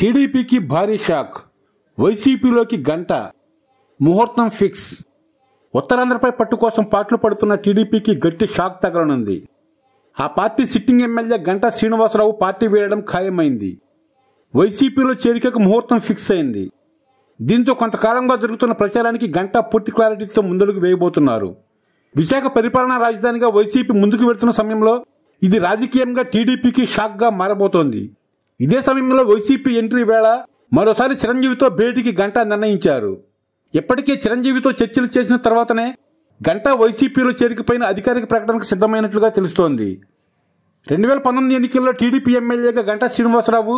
టీడీపీకి భారీ షాక్ వైసీపీలోకి గంట ముహూర్తం ఫిక్స్ ఉత్తరాంధ్రపై పట్టు కోసం పాటలు పడుతున్న టీడీపీకి గట్టి షాక్ తగలనుంది ఆ పార్టీ సిట్టింగ్ ఎమ్మెల్యే గంట శ్రీనివాసరావు పార్టీ వేయడం ఖాయమైంది వైసీపీలో చేరికకు ముహూర్తం ఫిక్స్ అయింది దీంతో కొంతకాలంగా జరుగుతున్న ప్రచారానికి గంట పూర్తి క్లారిటీతో ముందడుగు వేయబోతున్నారు విశాఖ పరిపాలనా రాజధానిగా వైసీపీ ముందుకు వెళుతున్న సమయంలో ఇది రాజకీయంగా టీడీపీకి షాక్గా మారబోతోంది ఇదే సమయంలో వైసీపీ ఎంట్రీ వేళ మరోసారి చిరంజీవితో భేటీకి గంటా నిర్ణయించారు ఇప్పటికే చిరంజీవితో చర్చలు చేసిన తర్వాతనే గంటా వైసీపీలో చేరికపైన అధికారిక ప్రకటనకు సిద్ధమైనట్లుగా తెలుస్తోంది రెండు వేల పంతొమ్మిది ఎన్నికల్లో టీడీపీ ఎమ్మెల్యేగా గంటా శ్రీనివాసరావు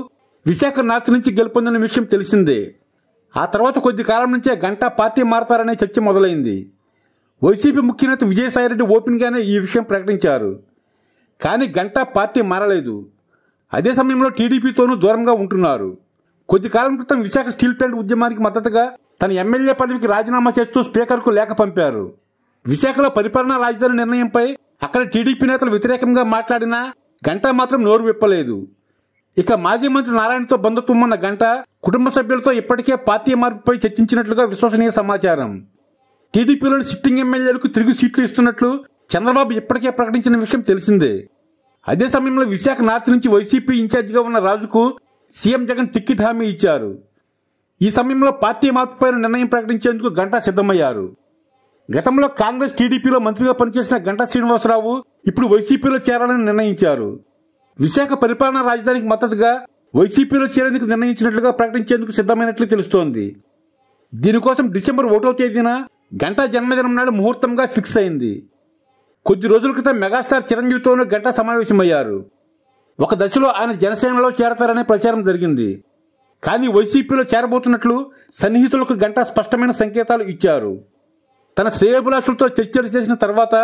విశాఖ నార్త్ నుంచి గెలుపొందిన విషయం తెలిసిందే ఆ తర్వాత కొద్ది కాలం నుంచే గంటా పార్టీ మారతారనే చర్చ మొదలైంది వైసీపీ ముఖ్యనేత విజయసాయిరెడ్డి ఓపెన్గానే ఈ విషయం ప్రకటించారు కానీ గంటా పార్టీ మారలేదు అదే సమయంలో టీడీపీతోనూ దూరంగా ఉంటున్నారు కొద్ది కాలం క్రితం విశాఖ స్టీల్ ప్లాంట్ ఉద్యమానికి మద్దతుగా తన ఎమ్మెల్యే పదవికి రాజీనామా చేస్తూ స్పీకర్కు లేఖ పంపారు విశాఖలో పరిపాలనా రాజధాని నిర్ణయంపై అక్కడ టీడీపీ నేతలు వ్యతిరేకంగా మాట్లాడినా గంట మాత్రం నోరు విప్పలేదు ఇక మాజీ మంత్రి నారాయణతో బంధుత్వం ఉన్న గంట కుటుంబ సభ్యులతో ఇప్పటికే పార్టీ మార్పుపై చర్చించినట్లుగా విశ్వసనీయ సమాచారం టీడీపీలోని సిట్టింగ్ ఎమ్మెల్యేలకు తిరుగు సీట్లు ఇస్తున్నట్లు చంద్రబాబు ఇప్పటికే ప్రకటించిన విషయం తెలిసిందే అదే సమయంలో విశాఖ నార్త్ నుంచి వైసీపీ ఇన్ఛార్జిగా ఉన్న రాజుకు సీఎం జగన్ టిక్కెట్ హామీ ఇచ్చారు ఈ సమయంలో పార్టీ మార్పుపై నిర్ణయం ప్రకటించేందుకు గంటా సిద్ధమయ్యారు గతంలో కాంగ్రెస్ టీడీపీలో మంత్రిగా పనిచేసిన గంటా శ్రీనివాసరావు ఇప్పుడు వైసీపీలో చేరాలని నిర్ణయించారు విశాఖ పరిపాలనా రాజధానికి మద్దతుగా వైసీపీలో చేరేందుకు నిర్ణయించినట్లుగా ప్రకటించేందుకు సిద్ధమైనట్లు తెలుస్తోంది దీనికోసం డిసెంబర్ ఒకటో తేదీన గంటా జన్మదినం నాడు ముహూర్తంగా ఫిక్స్ అయింది కొద్ది రోజుల క్రితం మెగాస్టార్ చిరంజీవితోనూ గంట సమావేశమయ్యారు ఒక దశలో ఆయన జనసేనలో చేరతారనే ప్రచారం జరిగింది కానీ వైసీపీలో చేరబోతున్నట్లు సన్నిహితులకు గంట స్పష్టమైన సంకేతాలు ఇచ్చారు తన శ్రేయభిలాషులతో చర్చలు చేసిన తర్వాత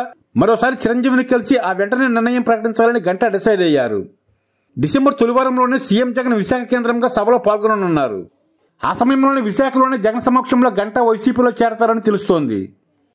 మరోసారి చిరంజీవిని కలిసి ఆ వెంటనే నిర్ణయం ప్రకటించాలని గంట డిసైడ్ అయ్యారు డిసెంబర్ తొలివారంలోనే సీఎం జగన్ విశాఖ కేంద్రంగా సభలో పాల్గొననున్నారు ఆ సమయంలోనే విశాఖలోని జగన్ సమక్షంలో గంట వైసీపీలో చేరతారని తెలుస్తోంది